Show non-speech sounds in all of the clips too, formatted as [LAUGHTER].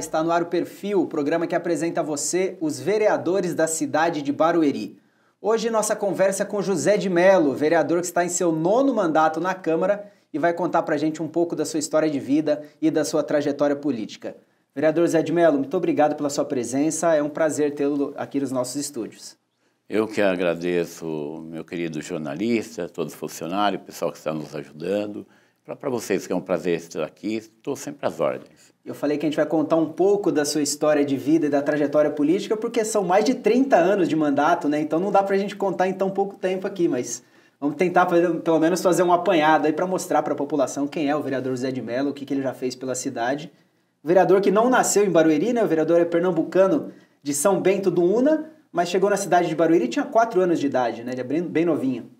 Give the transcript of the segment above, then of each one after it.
está no ar o Perfil, o programa que apresenta a você os vereadores da cidade de Barueri. Hoje nossa conversa é com José de Melo, vereador que está em seu nono mandato na Câmara e vai contar para a gente um pouco da sua história de vida e da sua trajetória política. Vereador José de Melo, muito obrigado pela sua presença, é um prazer tê-lo aqui nos nossos estúdios. Eu que agradeço, meu querido jornalista, todos os funcionários, o pessoal que está nos ajudando. Para vocês que é um prazer estar aqui, estou sempre às ordens. Eu falei que a gente vai contar um pouco da sua história de vida e da trajetória política, porque são mais de 30 anos de mandato, né? Então não dá para a gente contar em tão pouco tempo aqui, mas vamos tentar pelo menos fazer um apanhado aí para mostrar para a população quem é o vereador Zé de Mello, o que, que ele já fez pela cidade. vereador que não nasceu em Barueri, né? O vereador é pernambucano de São Bento do Una, mas chegou na cidade de Barueri e tinha 4 anos de idade, né? Ele é bem, novinho.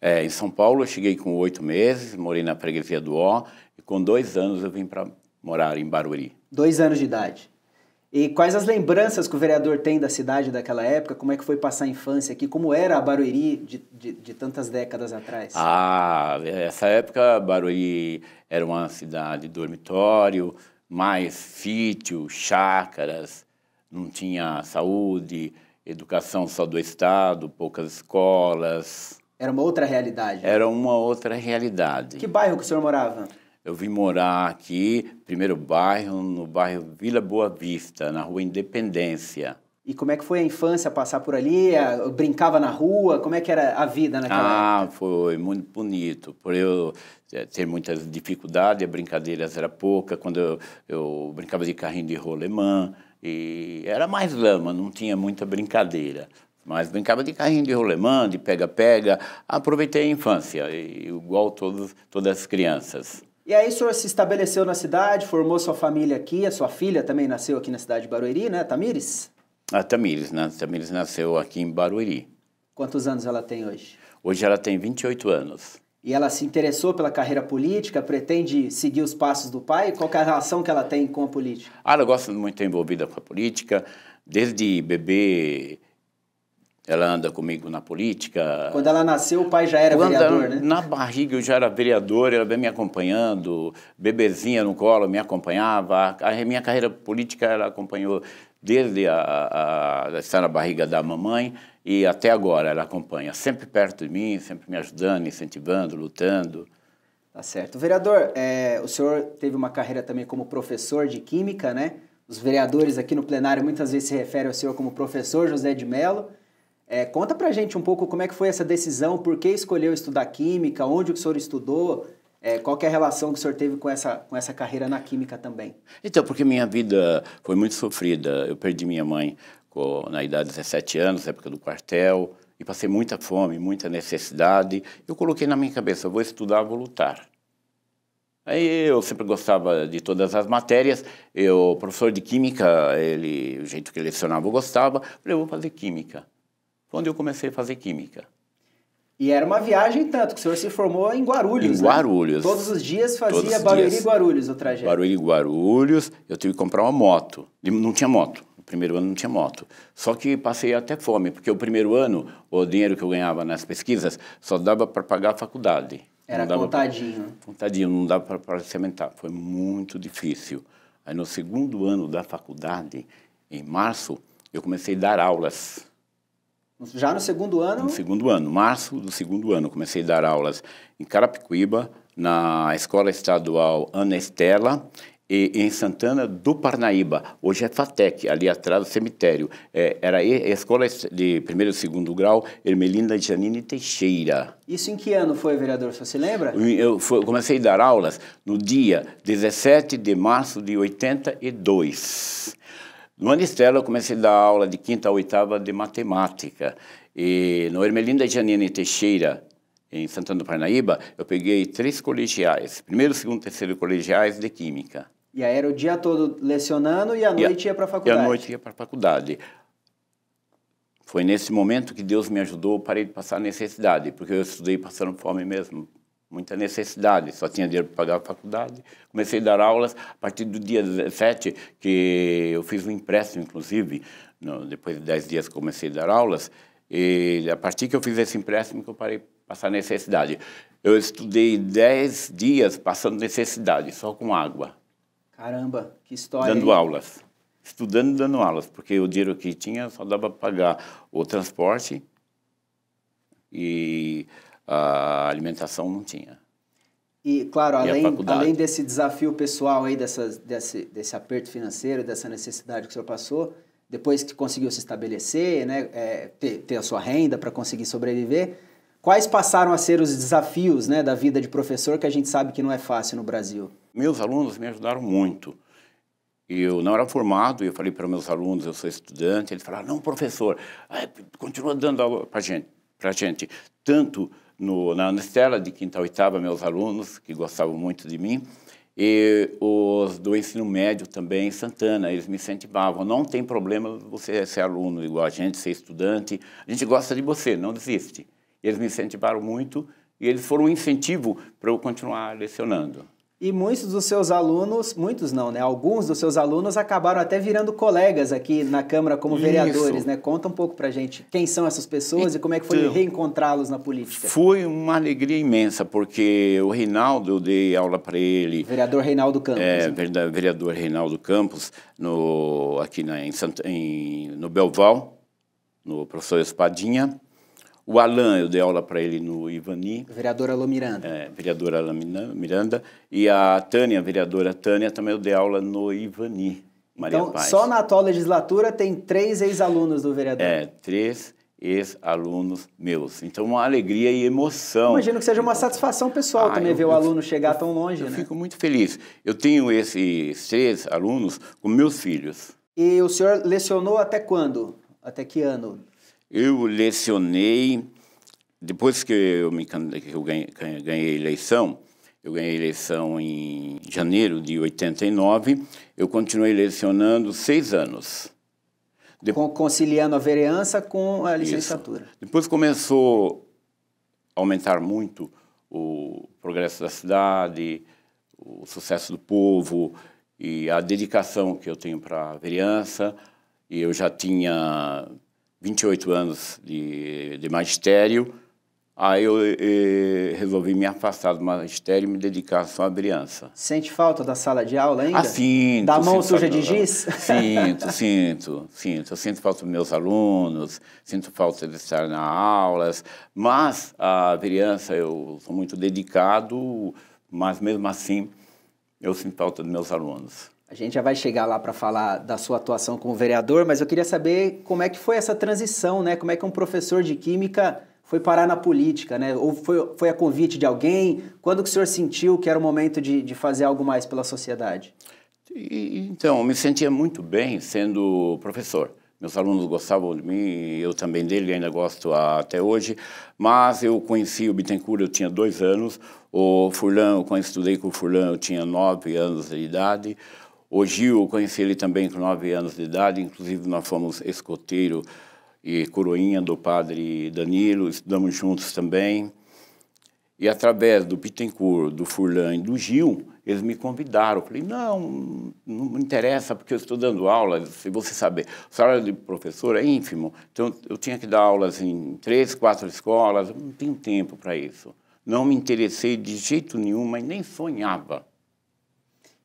É, em São Paulo eu cheguei com oito meses, morei na freguesia do Ó, e com dois anos eu vim para morar em Barueri. Dois anos de idade. E quais as lembranças que o vereador tem da cidade daquela época? Como é que foi passar a infância aqui? Como era a Barueri de, de, de tantas décadas atrás? Ah, essa época Barueri era uma cidade dormitório, mais sítio, chácaras, não tinha saúde, educação só do Estado, poucas escolas. Era uma outra realidade? Era uma outra realidade. Que bairro que o senhor morava? Eu vim morar aqui, primeiro bairro, no bairro Vila Boa Vista, na rua Independência. E como é que foi a infância passar por ali? Brincava na rua? Como é que era a vida naquela ah, época? Ah, foi muito bonito. Por eu eh, ter muitas dificuldades, brincadeiras era pouca. Quando eu, eu brincava de carrinho de rolemã, e era mais lama, não tinha muita brincadeira. Mas brincava de carrinho de rolemã, de pega-pega. Aproveitei a infância, igual todos, todas as crianças. E aí o senhor se estabeleceu na cidade, formou sua família aqui, a sua filha também nasceu aqui na cidade de Barueri, né, Tamires? A ah, Tamires, né? Tamires nasceu aqui em Barueri. Quantos anos ela tem hoje? Hoje ela tem 28 anos. E ela se interessou pela carreira política, pretende seguir os passos do pai? Qual é a relação que ela tem com a política? Ah, ela gosta muito tá envolvida com a política. Desde bebê, ela anda comigo na política. Quando ela nasceu, o pai já era Quando vereador, ela, né? Na barriga eu já era vereador, ela vem me acompanhando, bebezinha no colo me acompanhava. A minha carreira política ela acompanhou desde a, a, a estar na barriga da mamãe e até agora ela acompanha, sempre perto de mim, sempre me ajudando, incentivando, lutando. Tá certo. Vereador, é, o senhor teve uma carreira também como professor de química, né? Os vereadores aqui no plenário muitas vezes se referem ao senhor como professor José de Mello. É, conta pra gente um pouco como é que foi essa decisão, por que escolheu estudar Química, onde o senhor estudou, é, qual é a relação que o senhor teve com essa, com essa carreira na Química também? Então, porque minha vida foi muito sofrida. Eu perdi minha mãe com, na idade de 17 anos, na época do quartel, e passei muita fome, muita necessidade. Eu coloquei na minha cabeça, vou estudar, vou lutar. Aí eu sempre gostava de todas as matérias. Eu, professor de química, ele, o jeito que ele lecionava eu gostava. falei, eu vou fazer química quando eu comecei a fazer química. E era uma viagem tanto que o senhor se formou em Guarulhos. Em né? Guarulhos. Né? Todos os dias fazia Barueri Guarulhos o trajeto. Barueri Guarulhos, eu tive que comprar uma moto. Não tinha moto. No primeiro ano não tinha moto. Só que passei até fome, porque o primeiro ano, o dinheiro que eu ganhava nas pesquisas só dava para pagar a faculdade. Era contadinho. Pra, contadinho, não dava para parciamentar. Foi muito difícil. Aí no segundo ano da faculdade, em março, eu comecei a dar aulas já no segundo ano? No segundo ano, março do segundo ano, comecei a dar aulas em Carapicuíba, na Escola Estadual Ana Estela e em Santana do Parnaíba. Hoje é FATEC, ali atrás do cemitério. É, era a escola de primeiro e segundo grau, Hermelinda Janine Teixeira. Isso em que ano foi, vereador? Você se lembra? Eu foi, comecei a dar aulas no dia 17 de março de 82. No Anistela eu comecei a dar aula de quinta a oitava de matemática. E no Ermelinda Janine Teixeira, em Santana do Parnaíba, eu peguei três colegiais. Primeiro, segundo terceiro colegiais de Química. E aí era o dia todo lecionando e à noite e a, ia para a faculdade? E à noite ia para a faculdade. Foi nesse momento que Deus me ajudou, parei de passar necessidade, porque eu estudei passando fome mesmo, muita necessidade, só tinha dinheiro para pagar a faculdade. Comecei a dar aulas a partir do dia 17, que eu fiz um empréstimo, inclusive, no, depois de 10 dias comecei a dar aulas, e a partir que eu fiz esse empréstimo que eu parei passar necessidade. Eu estudei 10 dias passando necessidade, só com água. Caramba, que história. Dando hein? aulas. Estudando e dando aulas, porque o dinheiro que tinha só dava para pagar o transporte e a alimentação não tinha. E, claro, e além, além desse desafio pessoal aí, dessa desse, desse aperto financeiro, dessa necessidade que o senhor passou, depois que conseguiu se estabelecer, né, é, ter, ter a sua renda para conseguir sobreviver, quais passaram a ser os desafios né, da vida de professor que a gente sabe que não é fácil no Brasil? Meus alunos me ajudaram muito. Eu não era formado, eu falei para meus alunos, eu sou estudante, eles falaram, não, professor, é, continua dando aula para gente, pra gente. Tanto no, na Anestela, de quinta a oitava, meus alunos, que gostavam muito de mim, e os do ensino médio também, Santana, eles me incentivavam. Não tem problema você ser aluno igual a gente, ser estudante. A gente gosta de você, não desiste. Eles me incentivaram muito e eles foram um incentivo para eu continuar lecionando. E muitos dos seus alunos, muitos não, né? Alguns dos seus alunos acabaram até virando colegas aqui na Câmara como vereadores, Isso. né? Conta um pouco pra gente quem são essas pessoas então, e como é que foi então, reencontrá-los na política. Foi uma alegria imensa, porque o Reinaldo, eu dei aula para ele. Vereador Reinaldo Campos. É, então. vereador Reinaldo Campos, no, aqui na, em, em no Belval, no professor Espadinha. O Alain, eu dei aula para ele no Ivani. Vereadora Alô Miranda. É, vereadora Alô Miranda. E a Tânia, a vereadora Tânia, também eu dei aula no Ivani, Maria então, Paz. só na atual legislatura tem três ex-alunos do vereador. É, três ex-alunos meus. Então, uma alegria e emoção. Imagino que seja uma satisfação pessoal ah, também eu, ver o aluno eu, chegar tão longe, eu né? fico muito feliz. Eu tenho esses três alunos com meus filhos. E o senhor lecionou até quando? Até que ano? Eu lecionei, depois que eu, me, que eu ganhei, ganhei eleição, eu ganhei eleição em janeiro de 89, eu continuei lecionando seis anos. De... Conciliando a vereança com a licenciatura. Isso. Depois começou a aumentar muito o progresso da cidade, o sucesso do povo e a dedicação que eu tenho para a vereança. E eu já tinha 28 anos de, de magistério, aí eu eh, resolvi me afastar do magistério e me dedicar só à criança. Sente falta da sala de aula ainda? Ah, sinto. Da mão sinto suja de giz? Sinto, sinto, sinto. Eu sinto falta dos meus alunos, sinto falta de estar nas aulas, mas a criança eu sou muito dedicado, mas mesmo assim eu sinto falta dos meus alunos. A gente já vai chegar lá para falar da sua atuação como vereador, mas eu queria saber como é que foi essa transição, né? Como é que um professor de química foi parar na política, né? Ou foi, foi a convite de alguém? Quando que o senhor sentiu que era o momento de, de fazer algo mais pela sociedade? Então, então, me sentia muito bem sendo professor. Meus alunos gostavam de mim, eu também dele, ainda gosto até hoje. Mas eu conheci o Bittencourt, eu tinha dois anos. O Furlan, quando estudei com o Furlan, eu tinha nove anos de idade. O Gil, eu conheci ele também com nove anos de idade, inclusive nós fomos escoteiro e coroinha do padre Danilo, estudamos juntos também. E através do Bittencourt, do Furlan e do Gil, eles me convidaram. Eu falei, não, não me interessa, porque eu estou dando aulas. se você saber. O salário de professor é ínfimo, então eu tinha que dar aulas em três, quatro escolas, não tenho tempo para isso. Não me interessei de jeito nenhum, mas nem sonhava.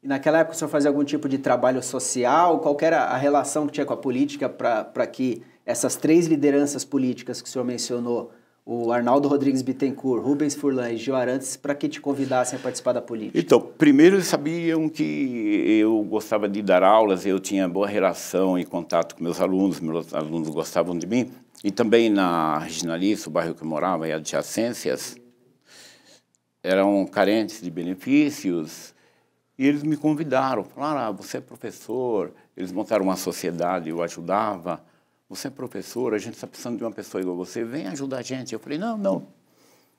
E naquela época o senhor fazia algum tipo de trabalho social? Qual era a relação que tinha com a política para que essas três lideranças políticas que o senhor mencionou, o Arnaldo Rodrigues Bittencourt, Rubens Furlan e Gil Arantes, para que te convidassem a participar da política? Então, primeiro eles sabiam que eu gostava de dar aulas, eu tinha boa relação e contato com meus alunos, meus alunos gostavam de mim. E também na Regionalista, o bairro que eu morava, e adjacências, eram carentes de benefícios, e eles me convidaram, falaram, ah, você é professor, eles montaram uma sociedade, eu ajudava, você é professor, a gente está precisando de uma pessoa igual você, vem ajudar a gente. Eu falei, não, não,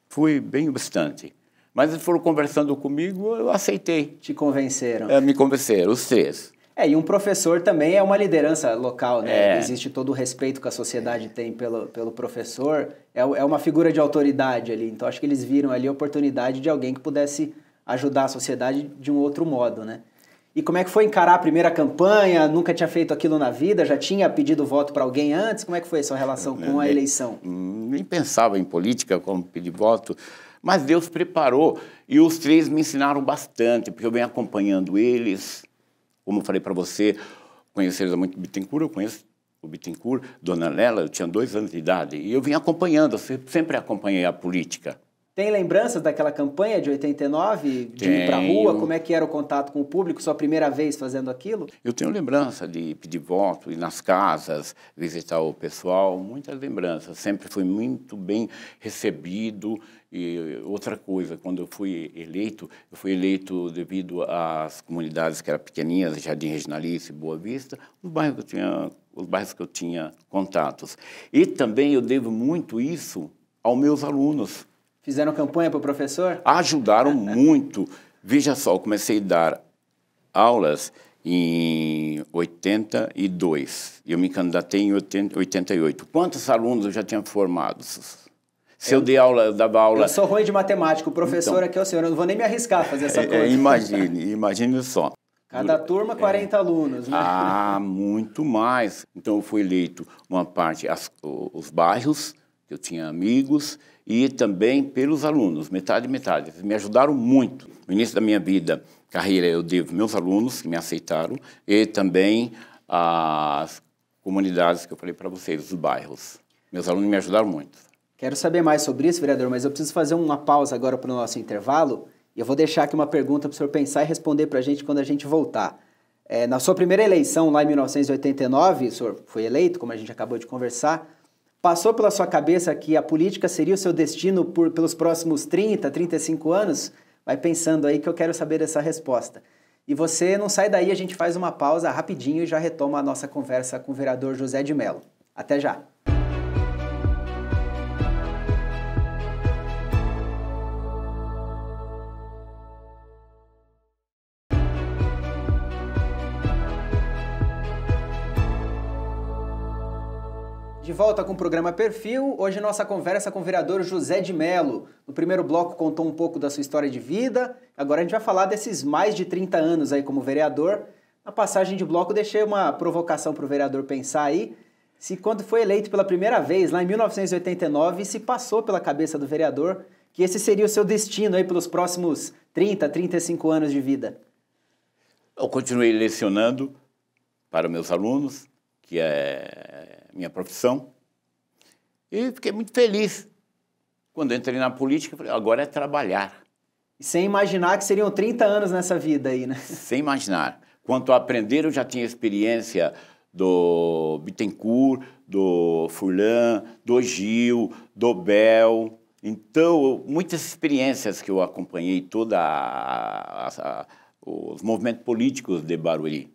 fui bem obstante. Mas eles foram conversando comigo, eu aceitei. Te convenceram. É, me convenceram, os três. É, e um professor também é uma liderança local, né? É. Existe todo o respeito que a sociedade é. tem pelo, pelo professor. É, é uma figura de autoridade ali. Então, acho que eles viram ali a oportunidade de alguém que pudesse ajudar a sociedade de um outro modo, né? E como é que foi encarar a primeira campanha? Nunca tinha feito aquilo na vida? Já tinha pedido voto para alguém antes? Como é que foi a sua relação com a eleição? Nem pensava em política como pedir voto, mas Deus preparou e os três me ensinaram bastante, porque eu venho acompanhando eles. Como eu falei para você, conheceram muito Bittencourt, eu conheço o Bittencourt, Dona Lela, eu tinha dois anos de idade, e eu vim acompanhando, eu sempre acompanhei a política. Tem lembranças daquela campanha de 89, de tenho. ir para rua? Como é que era o contato com o público? Sua primeira vez fazendo aquilo? Eu tenho lembrança de pedir voto, ir nas casas, visitar o pessoal, muitas lembranças. Sempre fui muito bem recebido. E outra coisa, quando eu fui eleito, eu fui eleito devido às comunidades que eram pequenininhas, Jardim Regionalista e Boa Vista, os bairros que eu tinha, os bairros que eu tinha contatos. E também eu devo muito isso aos meus alunos Fizeram campanha para o professor? Ajudaram [LAUGHS] muito. Veja só, eu comecei a dar aulas em 82. Eu me candidatei em 88. Quantos alunos eu já tinha formados? Se eu, eu dei aula, eu dava aula. Eu sou ruim de matemática, o professor então, aqui é o senhor, eu não vou nem me arriscar a fazer essa coisa. É, é imagine, imagine só. Cada turma, 40 é, alunos. Né? Ah, muito mais. Então, eu fui eleito uma parte, as, os bairros, que eu tinha amigos, e também pelos alunos, metade metade. Eles me ajudaram muito. No início da minha vida, carreira, eu devo meus alunos que me aceitaram e também as comunidades que eu falei para vocês, os bairros. Meus alunos me ajudaram muito. Quero saber mais sobre isso, vereador, mas eu preciso fazer uma pausa agora para o nosso intervalo e eu vou deixar aqui uma pergunta para o senhor pensar e responder para a gente quando a gente voltar. É, na sua primeira eleição, lá em 1989, o senhor foi eleito, como a gente acabou de conversar, Passou pela sua cabeça que a política seria o seu destino por, pelos próximos 30, 35 anos? Vai pensando aí que eu quero saber essa resposta. E você não sai daí, a gente faz uma pausa rapidinho e já retoma a nossa conversa com o vereador José de Mello. Até já! de volta com o programa Perfil. Hoje nossa conversa com o vereador José de Melo. No primeiro bloco contou um pouco da sua história de vida. Agora a gente vai falar desses mais de 30 anos aí como vereador. Na passagem de bloco deixei uma provocação para o vereador pensar aí. Se quando foi eleito pela primeira vez, lá em 1989, se passou pela cabeça do vereador que esse seria o seu destino aí pelos próximos 30, 35 anos de vida. Eu continuei lecionando para meus alunos que é, é minha profissão. E fiquei muito feliz. Quando entrei na política, falei, agora é trabalhar. Sem imaginar que seriam 30 anos nessa vida aí, né? [LAUGHS] Sem imaginar. Quanto a aprender, eu já tinha experiência do Bittencourt, do Furlan, do Gil, do Bel. Então, muitas experiências que eu acompanhei, todos os movimentos políticos de Barueri.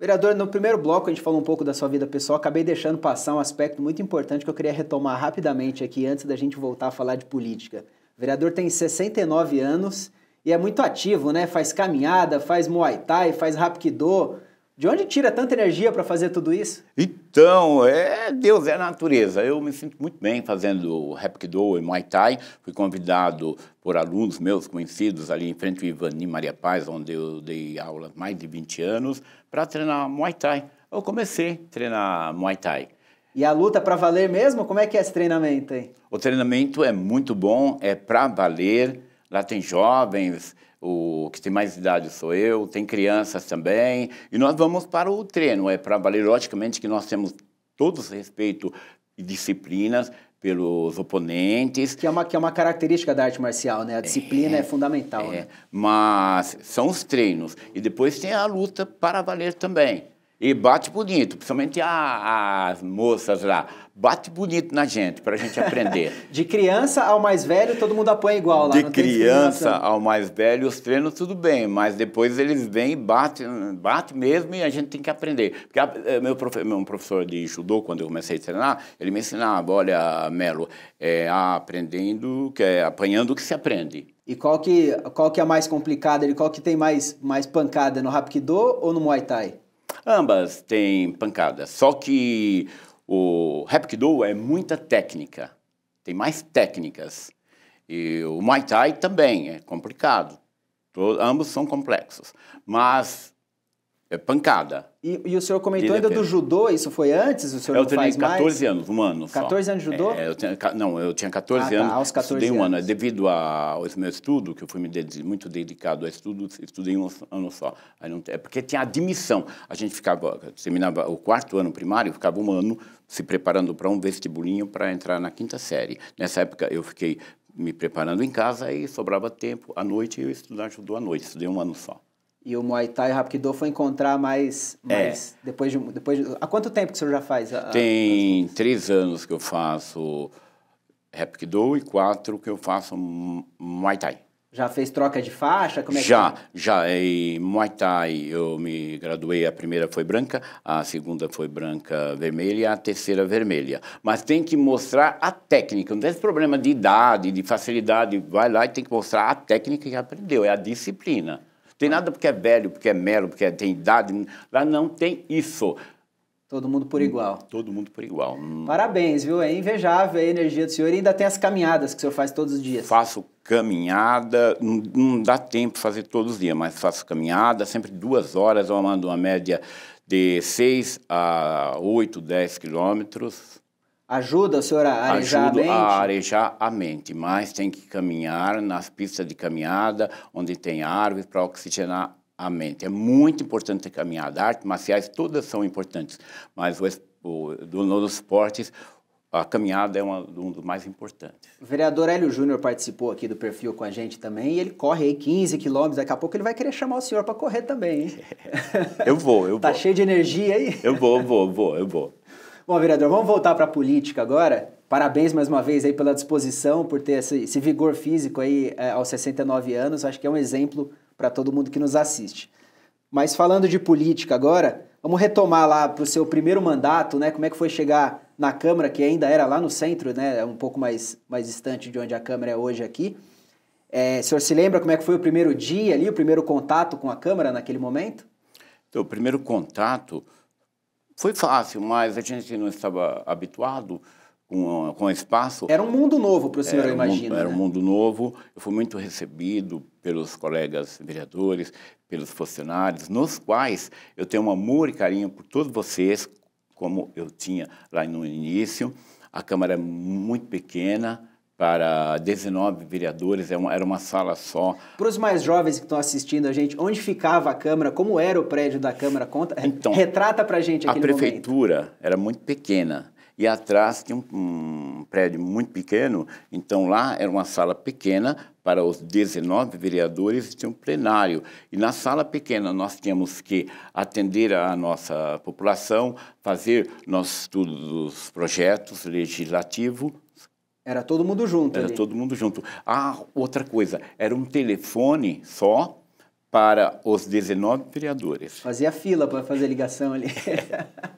Vereador, no primeiro bloco a gente falou um pouco da sua vida pessoal, acabei deixando passar um aspecto muito importante que eu queria retomar rapidamente aqui antes da gente voltar a falar de política. O vereador tem 69 anos e é muito ativo, né? Faz caminhada, faz muay thai, faz rapkido, de onde tira tanta energia para fazer tudo isso? Então, é Deus, é a natureza. Eu me sinto muito bem fazendo Hapkido e Muay Thai. Fui convidado por alunos meus conhecidos ali em frente ao Ivani Maria Paz, onde eu dei aula mais de 20 anos, para treinar Muay Thai. Eu comecei a treinar Muay Thai. E a luta para valer mesmo? Como é que é esse treinamento aí? O treinamento é muito bom, é para valer. Lá tem jovens, o que tem mais idade sou eu, tem crianças também, e nós vamos para o treino, é para valer, logicamente, que nós temos todos respeito e disciplinas pelos oponentes. Que é uma, que é uma característica da arte marcial, né? A é, disciplina é, é fundamental, é, né? Mas são os treinos, e depois tem a luta para valer também. E bate bonito, principalmente a, as moças lá. Bate bonito na gente, para a gente aprender. [LAUGHS] de criança ao mais velho, todo mundo apanha igual lá. De criança ao mais velho, os treinos tudo bem, mas depois eles vêm e batem, bate mesmo e a gente tem que aprender. Porque a, eh, meu, prof, meu professor de judô, quando eu comecei a treinar, ele me ensinava, olha, Melo, é aprendendo, que é apanhando o que se aprende. E qual que, qual que é a mais complicada? Qual que tem mais, mais pancada, no Rapkido ou no Muay Thai? Ambas têm pancada, só que o Hapkido é muita técnica, tem mais técnicas. E o Muay Thai também é complicado, Todo, ambos são complexos. Mas é pancada. E, e o senhor comentou ainda do judô, isso foi antes? O senhor eu não treinei 14 mais? anos, um ano só. 14 anos de judô? É, eu tinha, não, eu tinha 14 ah, tá, anos. Tá, aos 14 estudei um anos. ano. É, devido ao meu estudo, que eu fui muito dedicado a estudo, estudei um ano só. Aí não, é porque tinha admissão. A gente ficava, terminava o quarto ano primário, ficava um ano se preparando para um vestibulinho para entrar na quinta série. Nessa época eu fiquei me preparando em casa e sobrava tempo. À noite eu estudava judô à noite, estudei um ano só. E o Muay Thai e o Hapkido foi encontrar mais, é. mais é. depois, de, depois de... Há quanto tempo que o senhor já faz? A, Tem três anos que eu faço Hapkido e quatro que eu faço Muay Thai. Já fez troca de faixa? Como é já, que... já. É? Em Muay Thai eu me graduei, a primeira foi branca, a segunda foi branca vermelha e a terceira vermelha. Mas tem que mostrar a técnica, não tem esse problema de idade, de facilidade, vai lá e tem que mostrar a técnica que aprendeu, é a disciplina. Tem nada porque é velho, porque é mero, porque é, tem idade. Lá não tem isso. Todo mundo por igual. Todo mundo por igual. Parabéns, viu? É invejável a energia do senhor e ainda tem as caminhadas que o senhor faz todos os dias. Faço caminhada, não, não dá tempo de fazer todos os dias, mas faço caminhada, sempre duas horas, eu mando uma média de 6 a 8, 10 quilômetros. Ajuda o senhor a arejar Ajudo a mente? a arejar a mente, mas tem que caminhar nas pistas de caminhada, onde tem árvores, para oxigenar a mente. É muito importante a caminhada. Artes marciais todas são importantes, mas o, o, do, esportes a caminhada é uma, um dos mais importantes. O vereador Hélio Júnior participou aqui do perfil com a gente também, e ele corre aí 15 quilômetros, daqui a pouco ele vai querer chamar o senhor para correr também, hein? [LAUGHS] Eu vou, eu tá vou. Está cheio de energia aí? Eu vou, eu vou, eu vou, eu vou. Bom, vereador, vamos voltar para a política agora. Parabéns mais uma vez aí pela disposição, por ter esse, esse vigor físico aí é, aos 69 anos. Acho que é um exemplo para todo mundo que nos assiste. Mas falando de política agora, vamos retomar lá para o seu primeiro mandato, né? Como é que foi chegar na Câmara, que ainda era lá no centro, né? É um pouco mais, mais distante de onde a Câmara é hoje aqui. É, o senhor se lembra como é que foi o primeiro dia ali, o primeiro contato com a Câmara naquele momento? Então, o primeiro contato foi fácil, mas a gente não estava habituado com, com espaço. Era um mundo novo para o senhor, eu imagino. né? Era um né? mundo novo. Eu fui muito recebido pelos colegas vereadores, pelos funcionários, nos quais eu tenho um amor e carinho por todos vocês, como eu tinha lá no início. A Câmara é muito pequena, para 19 vereadores, é era uma sala só. Para os mais jovens que estão assistindo a gente, onde ficava a Câmara, como era o prédio da Câmara? Conta, então, retrata para a gente aquele A prefeitura momento. era muito pequena e atrás tinha um, um prédio muito pequeno, então lá era uma sala pequena para os 19 vereadores e tinha um plenário. E na sala pequena nós tínhamos que atender a nossa população, fazer nossos estudos, projetos legislativos, era todo mundo junto. Era ali. todo mundo junto. Ah, outra coisa, era um telefone só para os 19 vereadores. Fazia fila para fazer ligação ali. [LAUGHS]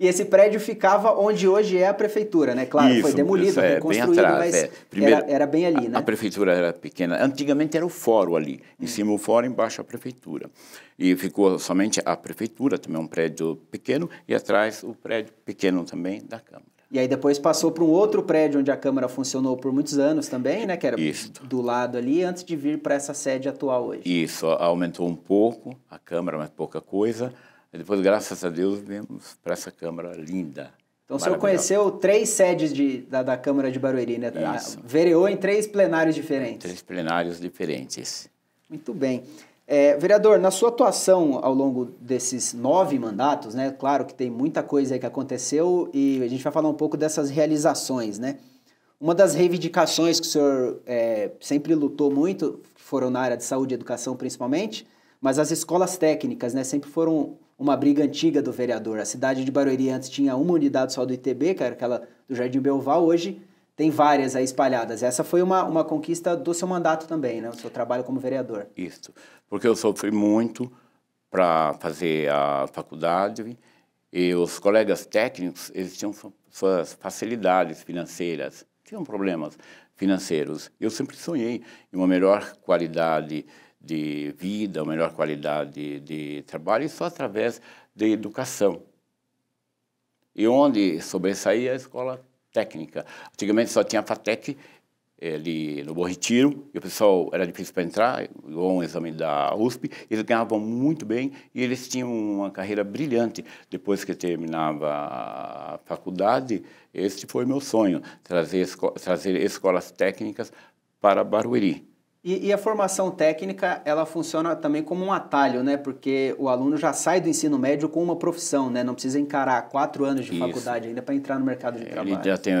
E esse prédio ficava onde hoje é a prefeitura, né? Claro, isso, foi demolido, isso, é, reconstruído, bem atrás, mas é. Primeiro, era, era, bem ali, a, né? A prefeitura era pequena. Antigamente era o fórum ali, em hum. cima o fórum, embaixo a prefeitura. E ficou somente a prefeitura, também um prédio pequeno, e atrás o prédio pequeno também da Câmara. E aí depois passou para um outro prédio onde a Câmara funcionou por muitos anos também, né? Que era Isso. do lado ali, antes de vir para essa sede atual hoje. Isso, aumentou um pouco a Câmara, mas pouca coisa. E depois, graças a Deus, viemos para essa Câmara linda. Então o senhor conheceu três sedes de, da, da, Câmara de Barueri, né? Isso. Vereou em três plenários diferentes. Três plenários diferentes. Muito bem. É, vereador, na sua atuação ao longo desses nove mandatos, né? Claro que tem muita coisa aí que aconteceu e a gente vai falar um pouco dessas realizações, né? Uma das reivindicações que o senhor é, sempre lutou muito, foram na área de saúde e educação principalmente, mas as escolas técnicas, né? Sempre foram uma briga antiga do vereador. A cidade de Barueri antes tinha uma unidade só do ITB, que era aquela do Jardim Belval, hoje tem várias aí espalhadas. Essa foi uma, uma conquista do seu mandato também, né? O seu trabalho como vereador. Isso porque eu sofri muito para fazer a faculdade e os colegas técnicos eles tinham suas facilidades financeiras, tinham problemas financeiros. Eu sempre sonhei em uma melhor qualidade de vida, uma melhor qualidade de trabalho, e só através da educação. E onde sobressaía a escola técnica. Antigamente só tinha a FATEC ali no Bom Retiro, e o pessoal era difícil para entrar, igual um exame da USP, eles ganhavam muito bem e eles tinham uma carreira brilhante. Depois que terminava a faculdade, este foi meu sonho, trazer, esco trazer escolas técnicas para Barueri. E, e, a formação técnica, ela funciona também como um atalho, né? Porque o aluno já sai do ensino médio com uma profissão, né? Não precisa encarar quatro anos de Isso. faculdade ainda para entrar no mercado de ele trabalho. Já tem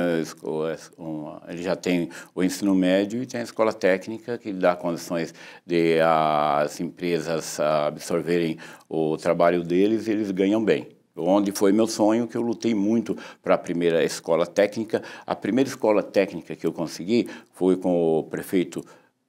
uma, ele já tem o ensino médio e tem a escola técnica, que dá condições de as empresas absorverem o trabalho deles e eles ganham bem onde foi meu sonho, que eu lutei muito para a primeira escola técnica. A primeira escola técnica que eu consegui foi com o prefeito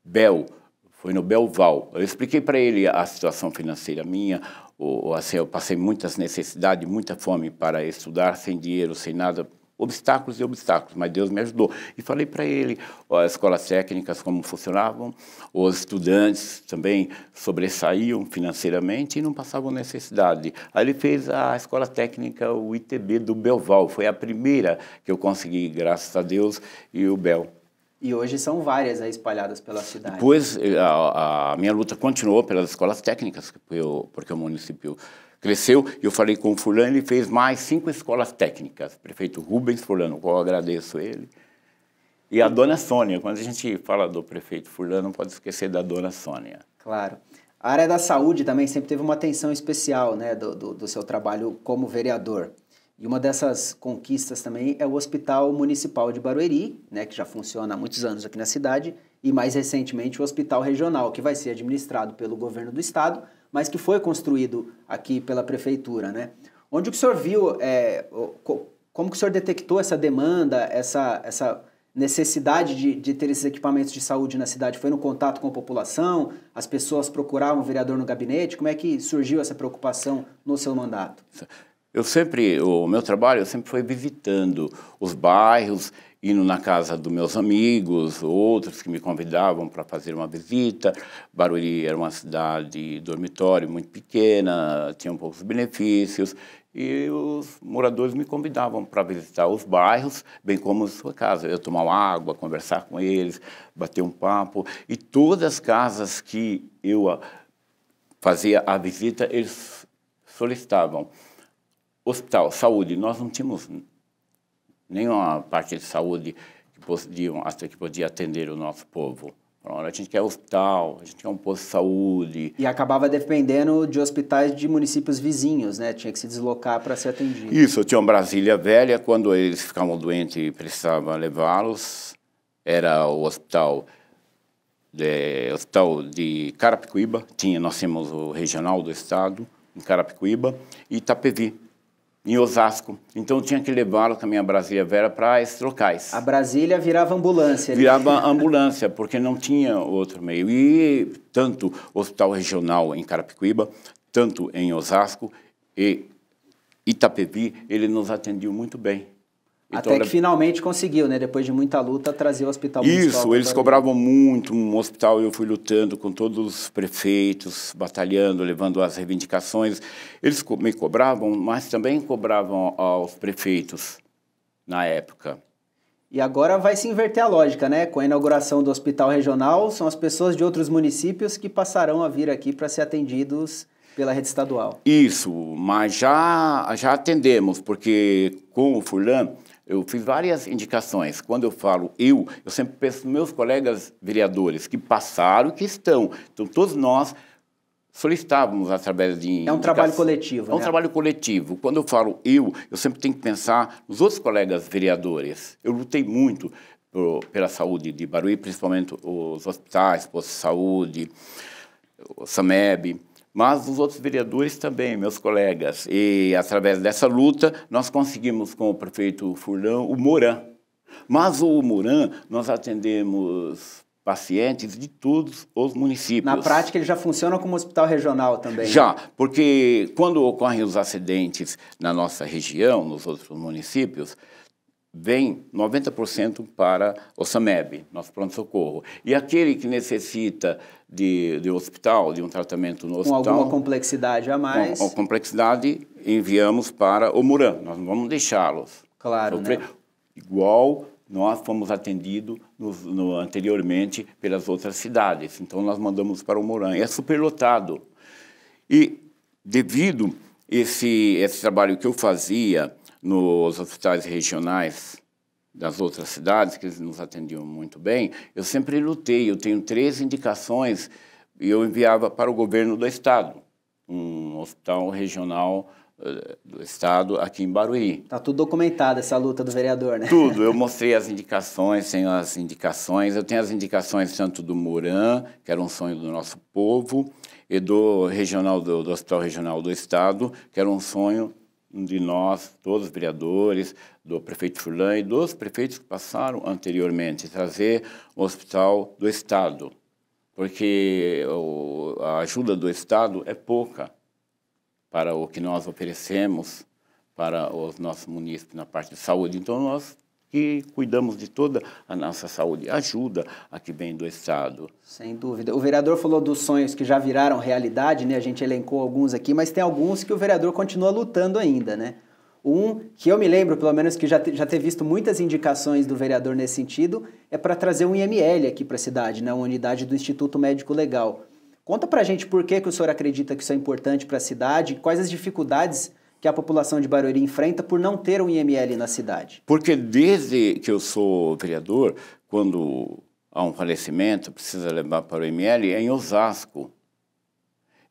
Bel, foi no Belval. Eu expliquei para ele a situação financeira minha, ou, assim, eu passei muitas necessidades, muita fome para estudar, sem dinheiro, sem nada, obstáculos e obstáculos, mas Deus me ajudou. E falei para ele ó, as escolas técnicas como funcionavam, os estudantes também sobressaíam financeiramente e não passavam necessidade. Aí ele fez a escola técnica, o ITB do Belval, foi a primeira que eu consegui, graças a Deus, e o Bel. E hoje são várias aí, espalhadas pela cidade. Depois, eh, a, a, minha luta continuou pelas escolas técnicas, porque, eu, porque o município cresceu. E eu falei com o Fulano, ele fez mais cinco escolas técnicas. Prefeito Rubens Fulano, qual eu agradeço ele. E a dona Sônia, quando a gente fala do prefeito Fulano, não pode esquecer da dona Sônia. Claro. A área da saúde também sempre teve uma atenção especial né, do, do, do seu trabalho como vereador. E uma dessas conquistas também é o Hospital Municipal de Barueri, né, que já funciona há muitos anos aqui na cidade, e mais recentemente o Hospital Regional, que vai ser administrado pelo governo do estado, mas que foi construído aqui pela prefeitura. Né? Onde o senhor viu, é, como que o senhor detectou essa demanda, essa, essa necessidade de, de ter esses equipamentos de saúde na cidade? Foi no contato com a população? As pessoas procuravam o vereador no gabinete? Como é que surgiu essa preocupação no seu mandato? Certo. Eu sempre, o meu trabalho eu sempre foi visitando os bairros, indo na casa dos meus amigos, outros que me convidavam para fazer uma visita. Barueri era uma cidade dormitório muito pequena, tinha poucos benefícios e os moradores me convidavam para visitar os bairros, bem como sua casa. Eu tomava água, conversar com eles, bater um papo e todas as casas que eu fazia a visita eles solicitavam Hospital, saúde, nós não tínhamos nenhuma parte de saúde que podia, que podia atender o nosso povo. Então, a gente quer hospital, a gente quer um posto de saúde. E acabava dependendo de hospitais de municípios vizinhos, né? Tinha que se deslocar para ser atendido. Isso, tinha Brasília Velha, quando eles ficavam doentes e precisavam levá-los, era o hospital de, hospital de Carapicuíba, tinha, nós tínhamos o regional do estado, em Carapicuíba, e Itapevi, em Osasco. Então eu tinha que levá-lo com a minha Brasília Vera para locais. A Brasília virava ambulância. Ali. Né? Virava [LAUGHS] ambulância, porque não tinha outro meio. E tanto hospital regional em Carapicuíba, tanto em Osasco e Itapevi, ele nos atendiam muito bem. Então, Até que finalmente conseguiu, né? Depois de muita luta, trazer o hospital municipal. Isso, eles cobravam muito um hospital. Eu fui lutando com todos os prefeitos, batalhando, levando as reivindicações. Eles me cobravam, mas também cobravam aos prefeitos na época. E agora vai se inverter a lógica, né? Com a inauguração do hospital regional, são as pessoas de outros municípios que passarão a vir aqui para ser atendidos pela rede estadual. Isso, mas já, já atendemos, porque com o Furlan eu fiz várias indicações. Quando eu falo eu, eu sempre penso nos meus colegas vereadores que passaram e que estão. Então, todos nós solicitávamos através de... É um trabalho coletivo, É um né? trabalho coletivo. Quando eu falo eu, eu sempre tenho que pensar nos outros colegas vereadores. Eu lutei muito por, pela saúde de Barueri, principalmente os hospitais, postos de saúde, o SAMEB, mas os outros vereadores também, meus colegas. E através dessa luta, nós conseguimos com o prefeito Furlan o Moran. Mas o Moran, nós atendemos pacientes de todos os municípios. Na prática, ele já funciona como hospital regional também? Né? Já, né? porque quando ocorrem os acidentes na nossa região, nos outros municípios, vem 90% para o SAMEB, nosso pronto-socorro. E aquele que necessita de, de hospital, de um tratamento no hospital... Com alguma complexidade a mais... Com, com complexidade, enviamos para o Muran. Nós não vamos deixá-los. Claro, sofrer, né? Igual nós fomos atendidos no, no, anteriormente pelas outras cidades. Então, nós mandamos para o Moran. É superlotado. E, devido esse esse trabalho que eu fazia nos hospitais regionais das outras cidades, que eles nos atendiam muito bem, eu sempre lutei. Eu tenho três indicações e eu enviava para o governo do estado, um hospital regional eh, do estado aqui em Barueri. está tudo documentado essa luta do vereador, né? Tudo. Eu [LAUGHS] mostrei as indicações, tenho as indicações. Eu tenho as indicações tanto do Muran, que era um sonho do nosso povo, e do regional do, do hospital regional do estado, que era um sonho de nós, todos os vereadores, do prefeito Fulan e dos prefeitos que passaram anteriormente, trazer o hospital do Estado, porque a ajuda do Estado é pouca para o que nós oferecemos para os nossos munícipes na parte de saúde. Então, nós que cuidamos de toda a nossa saúde. Ajuda a que vem do Estado. Sem dúvida. O vereador falou dos sonhos que já viraram realidade, né? A gente elencou alguns aqui, mas tem alguns que o vereador continua lutando ainda, né? Um, que eu me lembro, pelo menos, que já, te, já ter visto muitas indicações do vereador nesse sentido, é para trazer um IML aqui para a cidade, né? uma unidade do Instituto Médico Legal. Conta para a gente por que, que o senhor acredita que isso é importante para a cidade, quais as dificuldades que a população de Barueri enfrenta por não ter um IML na cidade? Porque desde que eu sou vereador, quando há um falecimento, precisa levar para o IML, é em Osasco.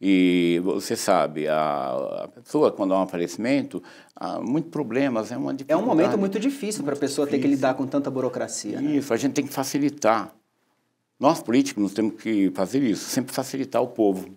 E você sabe, a, a pessoa, quando há um falecimento, há muitos problemas, é uma É um momento muito difícil para a pessoa difícil. ter que lidar com tanta burocracia. Né? Isso, né? a gente tem que facilitar. Nós, políticos, nós temos que fazer isso, sempre facilitar o povo.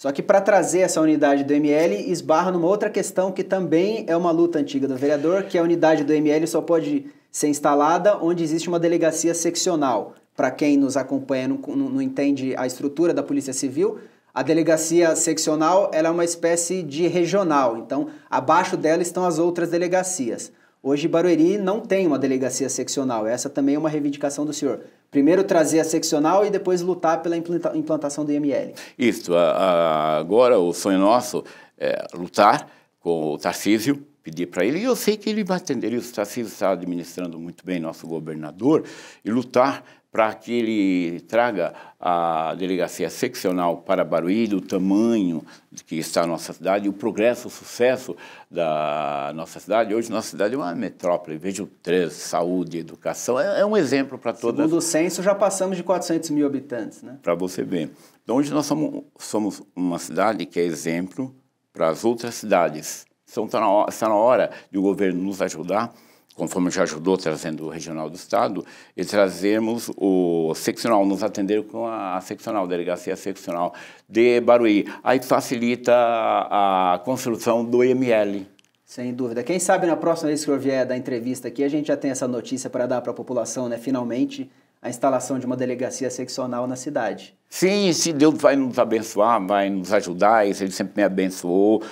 Só que para trazer essa unidade do ML esbarra numa outra questão que também é uma luta antiga do vereador, que a unidade do ML só pode ser instalada onde existe uma delegacia seccional. Para quem nos acompanha não, não entende a estrutura da Polícia Civil, a delegacia seccional ela é uma espécie de regional, então abaixo dela estão as outras delegacias. Hoje Barueri não tem uma delegacia seccional. Essa também é uma reivindicação do senhor. Primeiro trazer a seccional e depois lutar pela implantação do IML. Isso. A, a, agora o sonho nosso é lutar com o Tarcísio, pedir para ele, e eu sei que ele vai atender isso. O Tarcísio está administrando muito bem nosso governador, e lutar para que ele traga a delegacia seccional para Barueri, do tamanho que está a nossa cidade, o progresso, o sucesso da nossa cidade. Hoje, nossa cidade é uma metrópole, vejo três, saúde, educação, é, é um exemplo para todas. Segundo o censo, já passamos de 400 mil habitantes, né? Para você ver. Então, hoje nós somos, somos uma cidade que é exemplo para as outras cidades. Então, está na hora, está na hora de o governo nos ajudar conforme já ajudou trazendo o regional do Estado, e trazemos o seccional, nos atender com a seccional, delegacia seccional de Baruí. Aí facilita a construção do IML. Sem dúvida. Quem sabe na próxima vez que eu vier da entrevista aqui, a gente já tem essa notícia para dar para a população, né? Finalmente, a instalação de uma delegacia seccional na cidade. Sim, se Deus vai nos abençoar, vai nos ajudar, ele sempre me abençoou,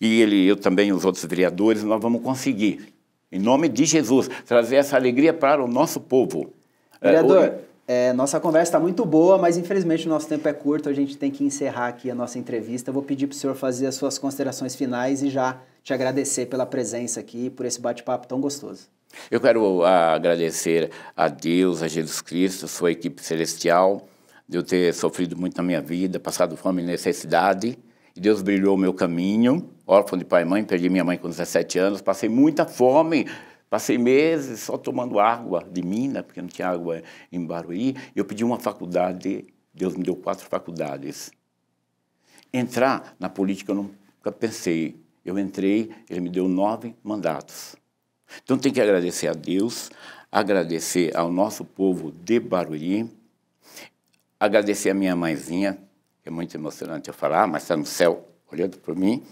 e ele, eu também, os outros vereadores, nós vamos conseguir. Em nome de Jesus, trazer essa alegria para o nosso povo. É, Vereador, é, é, nossa conversa está muito boa, mas infelizmente o nosso tempo é curto, a gente tem que encerrar aqui a nossa entrevista. Eu vou pedir para o senhor fazer as suas considerações finais e já te agradecer pela presença aqui, por esse bate-papo tão gostoso. Eu quero agradecer a Deus, a Jesus Cristo, sua equipe celestial, de eu ter sofrido muito na minha vida, passado fome e necessidade e Deus brilhou o meu caminho. Órfão de pai e mãe, perdi minha mãe com 17 anos. Passei muita fome. Passei meses só tomando água de mina, porque não tinha água em Barueri. Eu pedi uma faculdade. Deus me deu quatro faculdades. Entrar na política eu nunca pensei. Eu entrei, ele me deu nove mandatos. Então tem que agradecer a Deus, agradecer ao nosso povo de Barueri, agradecer a minha mãezinha, é muito emocionante eu falar, ah, mas está no céu olhando para mim.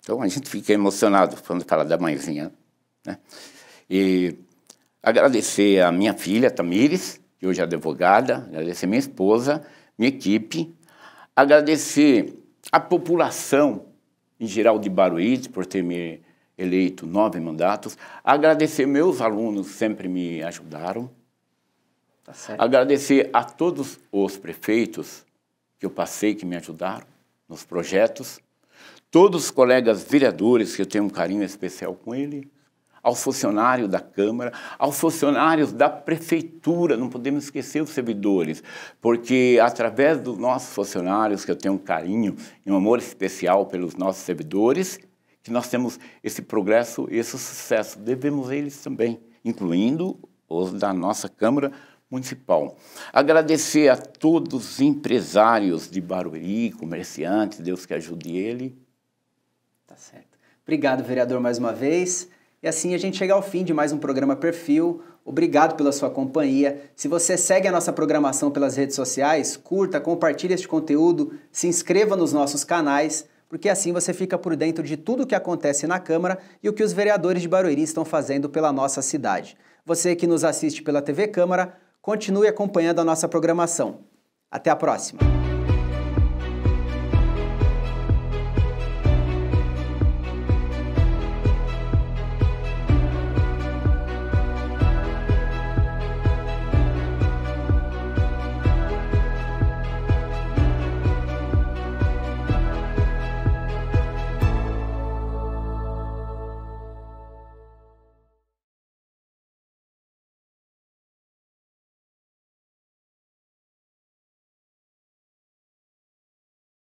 Então a gente fica emocionado quando fala da mãezinha. Né? E agradecer a minha filha, Tamires, que hoje é advogada, agradecer minha esposa, minha equipe, agradecer a população em geral de Barueri por ter me eleito nove mandatos, agradecer meus alunos sempre me ajudaram, tá agradecer a todos os prefeitos que eu passei, que me ajudaram nos projetos, todos os colegas vereadores, que eu tenho um carinho especial com ele, aos funcionários da Câmara, aos funcionários da Prefeitura, não podemos esquecer os servidores, porque através dos nossos funcionários, que eu tenho um carinho e um amor especial pelos nossos servidores, que nós temos esse progresso, esse sucesso. Devemos a eles também, incluindo os da nossa Câmara municipal. Agradecer a todos os empresários de Barueri, comerciantes, Deus que ajude ele. Tá certo. Obrigado, vereador, mais uma vez. E assim a gente chega ao fim de mais um programa Perfil. Obrigado pela sua companhia. Se você segue a nossa programação pelas redes sociais, curta, compartilhe este conteúdo, se inscreva nos nossos canais, porque assim você fica por dentro de tudo o que acontece na Câmara e o que os vereadores de Barueri estão fazendo pela nossa cidade. Você que nos assiste pela TV Câmara, Continue acompanhando a nossa programação. Até a próxima!